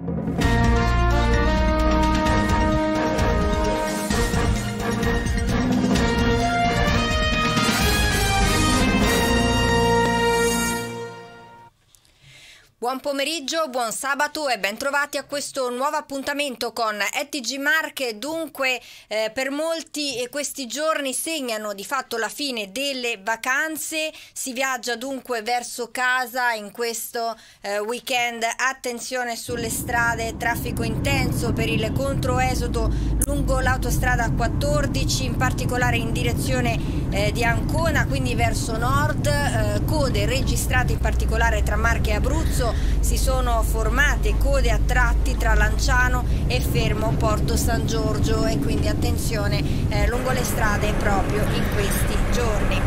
you Buon pomeriggio, buon sabato e bentrovati a questo nuovo appuntamento con ETG Marche. Dunque, eh, per molti eh, questi giorni segnano di fatto la fine delle vacanze. Si viaggia dunque verso casa in questo eh, weekend. Attenzione sulle strade, traffico intenso per il controesodo lungo l'autostrada 14, in particolare in direzione eh, di Ancona, quindi verso nord. Eh, code registrate in particolare tra Marche e Abruzzo, si sono formate code a tratti tra Lanciano e Fermo Porto San Giorgio e quindi attenzione eh, lungo le strade proprio in questi giorni.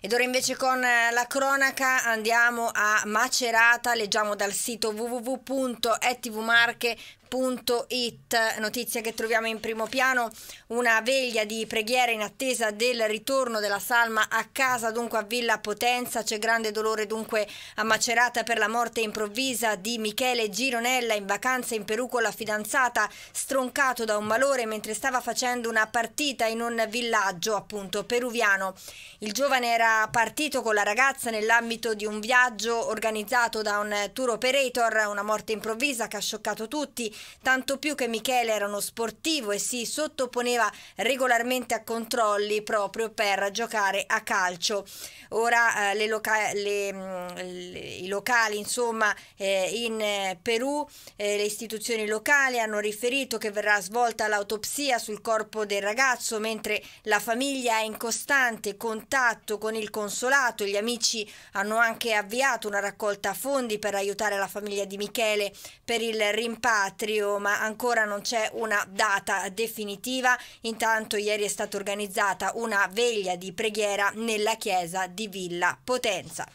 Ed ora invece con eh, la cronaca andiamo a Macerata, leggiamo dal sito www.etvmarche.com Punto It, notizia che troviamo in primo piano, una veglia di preghiera in attesa del ritorno della salma a casa, dunque a Villa Potenza, c'è grande dolore dunque a Macerata per la morte improvvisa di Michele Gironella in vacanza in Perù con la fidanzata, stroncato da un malore mentre stava facendo una partita in un villaggio appunto peruviano. Il giovane era partito con la ragazza nell'ambito di un viaggio organizzato da un tour operator, una morte improvvisa che ha scioccato tutti, tanto più che Michele era uno sportivo e si sottoponeva regolarmente a controlli proprio per giocare a calcio. Ora eh, le loca- le, mm, le, i locali insomma, eh, in eh, Perù, eh, le istituzioni locali hanno riferito che verrà svolta l'autopsia sul corpo del ragazzo mentre la famiglia è in costante contatto con il consolato, gli amici hanno anche avviato una raccolta fondi per aiutare la famiglia di Michele per il rimpatrio Atrio, ma ancora non c'è una data definitiva. Intanto ieri è stata organizzata una veglia di preghiera nella chiesa di Villa Potenza.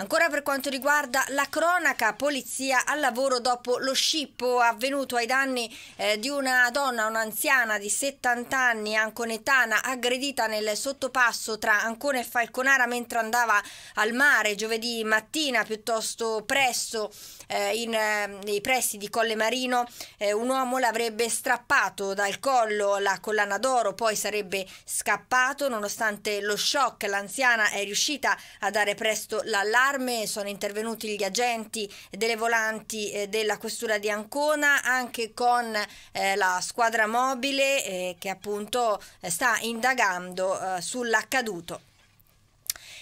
Ancora per quanto riguarda la cronaca, polizia al lavoro dopo lo scippo avvenuto ai danni eh, di una donna, un'anziana di 70 anni, anconetana, aggredita nel sottopasso tra Ancona e Falconara mentre andava al mare giovedì mattina piuttosto presto eh, in, eh, nei pressi di Colle Marino. Eh, un uomo l'avrebbe strappato dal collo la collana d'oro, poi sarebbe scappato nonostante lo shock. L'anziana è riuscita a dare presto l'allarme d'arme, sono intervenuti gli agenti delle volanti eh, della questura di Ancona anche con eh, la squadra mobile eh, che appunto sta indagando sull'accaduto.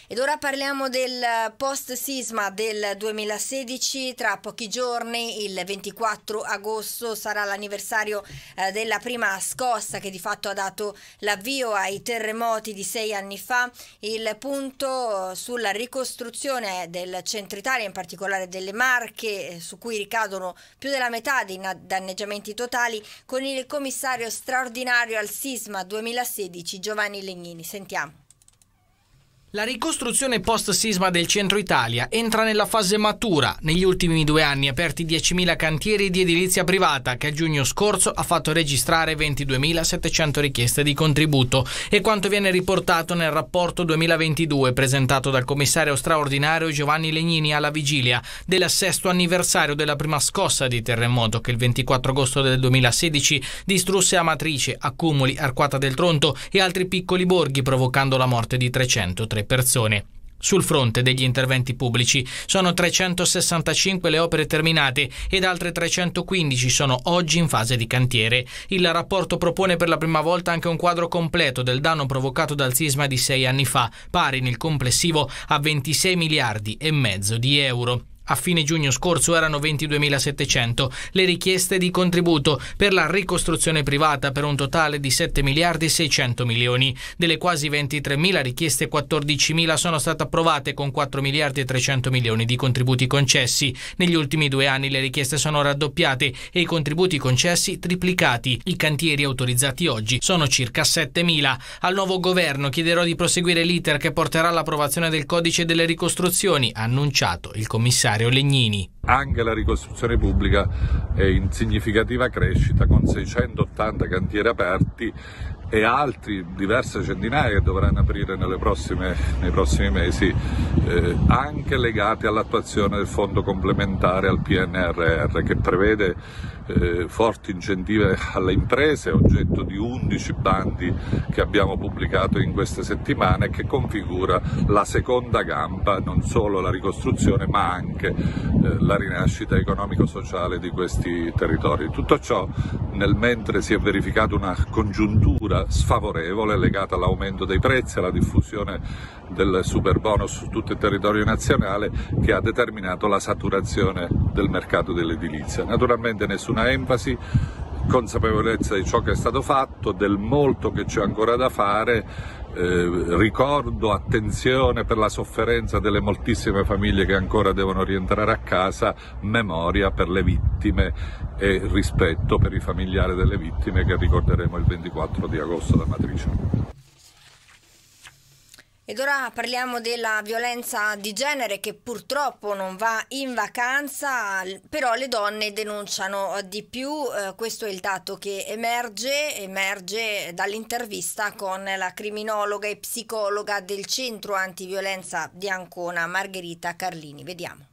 Ed ora parliamo del post sisma del 2016. Tra pochi giorni, il 24 agosto, sarà l'anniversario eh, della prima scossa che di fatto ha dato l'avvio ai terremoti di sei anni fa. Il punto sulla ricostruzione del centro Italia, in particolare delle Marche, eh, su cui ricadono più della metà dei danneggiamenti totali, con il commissario straordinario al sisma 2016 Giovanni Legnini. Sentiamo. La ricostruzione post-sisma del centro Italia entra nella fase matura. Negli ultimi due anni aperti 10.000 cantieri di edilizia privata che a giugno scorso ha fatto registrare 22.700 richieste di contributo e quanto viene riportato nel rapporto 2022 presentato dal commissario straordinario Giovanni Legnini alla vigilia del sesto anniversario della prima scossa di terremoto che il 24 agosto del 2016 distrusse Amatrice, Accumuli, Arquata del Tronto e altri piccoli borghi provocando la morte di 330 altre persone. Sul fronte degli interventi pubblici sono 365 le opere terminate ed altre 315 sono oggi in fase di cantiere. Il rapporto propone per la prima volta anche un quadro completo del danno provocato dal sisma di sei anni fa, pari nel complessivo a 26 miliardi e mezzo di euro. A fine giugno scorso erano 22.700 le richieste di contributo per la ricostruzione privata per un totale di 7 miliardi e 600 milioni. Delle quasi 23.000 richieste 14.000 sono state approvate con 4 miliardi e 300 milioni di contributi concessi. Negli ultimi due anni le richieste sono raddoppiate e i contributi concessi triplicati. I cantieri autorizzati oggi sono circa 7.000. Al nuovo governo chiederò di proseguire l'iter che porterà all'approvazione del codice delle ricostruzioni, annunciato il commissario Mario Legnini. Anche la ricostruzione pubblica è in significativa crescita con 680 cantieri aperti e altri diverse centinaia che dovranno aprire prossime, nei prossimi mesi, eh, anche legati all'attuazione del fondo complementare al PNRR che prevede eh, forti incentivi alle imprese, oggetto di 11 bandi che abbiamo pubblicato in queste settimane, che configura la seconda gamba, non solo la ricostruzione ma anche eh, la rinascita economico-sociale di questi territori. Tutto ciò nel mentre si è verificata una congiuntura sfavorevole legata all'aumento dei prezzi, e alla diffusione del superbonus su tutto il territorio nazionale che ha determinato la saturazione del mercato dell'edilizia. Naturalmente nessuna enfasi, consapevolezza di ciò che è stato fatto, del molto che c'è ancora da fare, eh, ricordo, attenzione per la sofferenza delle moltissime famiglie che ancora devono rientrare a casa, memoria per le vittime e rispetto per i familiari delle vittime che ricorderemo il 24 di agosto da Matrice. Ed ora parliamo della violenza di genere che purtroppo non va in vacanza, però le donne denunciano eh, di più, eh, questo è il dato che emerge, emerge dall'intervista con la criminologa e psicologa del centro antiviolenza di Ancona, Margherita Carlini. Vediamo.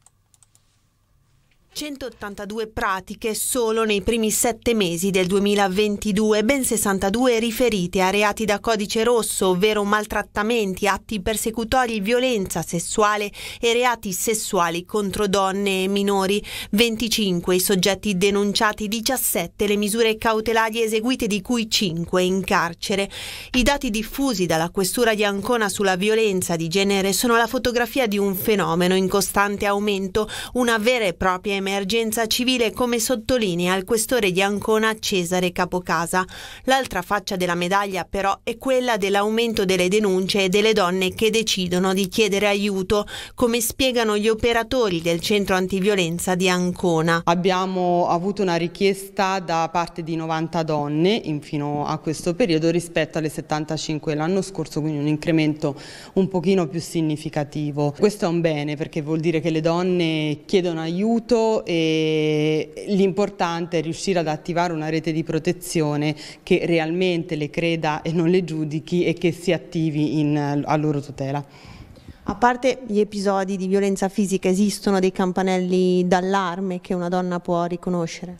182 pratiche solo nei primi sette mesi del 2022, ben 62 riferite a reati da codice rosso, ovvero maltrattamenti, atti persecutori, violenza sessuale e reati sessuali contro donne e minori, 25 i soggetti denunciati, 17 le misure cautelari eseguite di cui 5 in carcere. I dati diffusi dalla Questura di Ancona sulla violenza di genere sono la fotografia di un fenomeno in costante aumento, una vera e propria emergenza civile come sottolinea il questore di Ancona Cesare Capocasa. L'altra faccia della medaglia però è quella dell'aumento delle denunce e delle donne che decidono di chiedere aiuto, come spiegano gli operatori del centro antiviolenza di Ancona. Abbiamo avuto una richiesta da parte di 90 donne fino a questo periodo rispetto alle 75 l'anno scorso, quindi un incremento un pochino più significativo. Questo è un bene perché vuol dire che le donne chiedono aiuto e l'importante è riuscire ad attivare una rete di protezione che realmente le creda e non le giudichi e che si attivi in, a loro tutela. A parte gli episodi di violenza fisica, esistono dei campanelli d'allarme che una donna può riconoscere?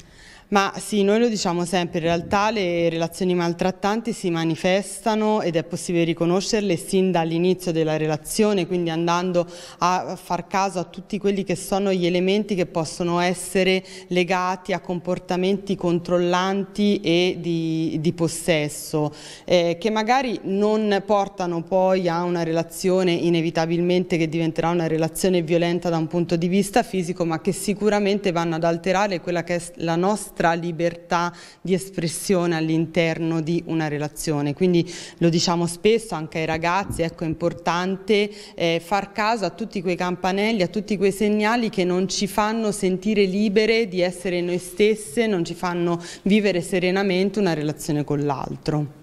Ma sì, noi lo diciamo sempre, in realtà le relazioni maltrattanti si manifestano ed è possibile riconoscerle sin dall'inizio della relazione, quindi andando a far caso a tutti quelli che sono gli elementi che possono essere legati a comportamenti controllanti e di, di possesso, eh, che magari non portano poi a una relazione inevitabilmente che diventerà una relazione violenta da un punto di vista fisico, ma che sicuramente vanno ad alterare quella che è la nostra nostra libertà di espressione all'interno di una relazione. Quindi lo diciamo spesso anche ai ragazzi, ecco è importante eh, far caso a tutti quei campanelli, a tutti quei segnali che non ci fanno sentire libere di essere noi stesse, non ci fanno vivere serenamente una relazione con l'altro.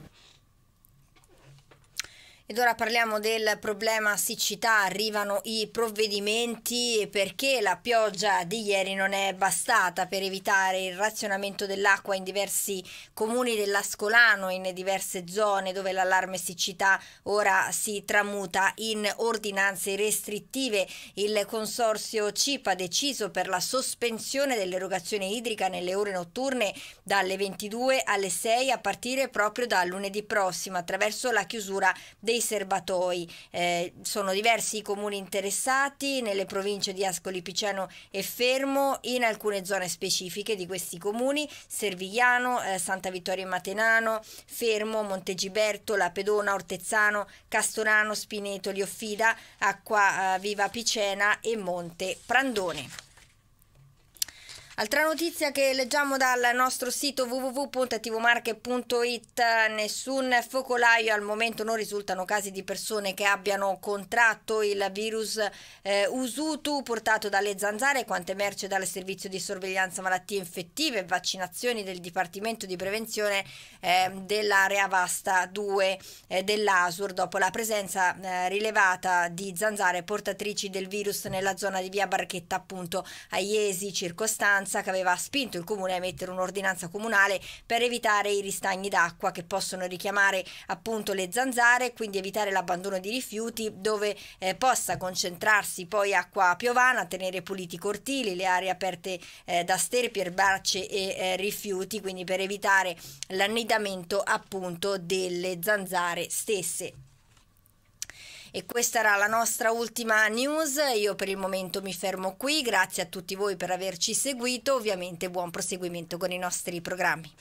Ed ora parliamo del problema siccità, arrivano i provvedimenti perché la pioggia di ieri non è bastata per evitare il razionamento dell'acqua in diversi comuni dell'Ascolano, in diverse zone dove l'allarme siccità ora si tramuta in ordinanze restrittive. Il consorzio CIP ha deciso per la sospensione dell'erogazione idrica nelle ore notturne dalle 22 alle 6 a partire proprio da lunedì prossimo attraverso la chiusura dei dei serbatoi. Eh, sono diversi i comuni interessati nelle province di Ascoli Piceno e Fermo, in alcune zone specifiche di questi comuni, Servigliano, eh, Santa Vittoria in Matenano, Fermo, Montegiberto, La Pedona, Ortezzano, Castorano, Spineto, Lioffida, Acqua eh, Viva Picena e Monte Prandone. Altra notizia che leggiamo dal nostro sito www.attivomarche.it, nessun focolaio al momento non risultano casi di persone che abbiano contratto il virus eh, usutu portato dalle zanzare, quanto emerge dal servizio di sorveglianza malattie infettive e vaccinazioni del Dipartimento di Prevenzione eh, dell'area vasta 2 eh, dell'ASUR dopo la presenza eh, rilevata di zanzare portatrici del virus nella zona di via Barchetta appunto a Iesi circostanza ordinanza che aveva spinto il comune a emettere un'ordinanza comunale per evitare i ristagni d'acqua che possono richiamare appunto le zanzare, quindi evitare l'abbandono di rifiuti dove eh, possa concentrarsi poi acqua piovana, tenere puliti i cortili, le aree aperte eh, da sterpi, erbacce e eh, rifiuti, quindi per evitare l'annidamento appunto delle zanzare stesse. E questa era la nostra ultima news. Io per il momento mi fermo qui. Grazie a tutti voi per averci seguito. Ovviamente buon proseguimento con i nostri programmi.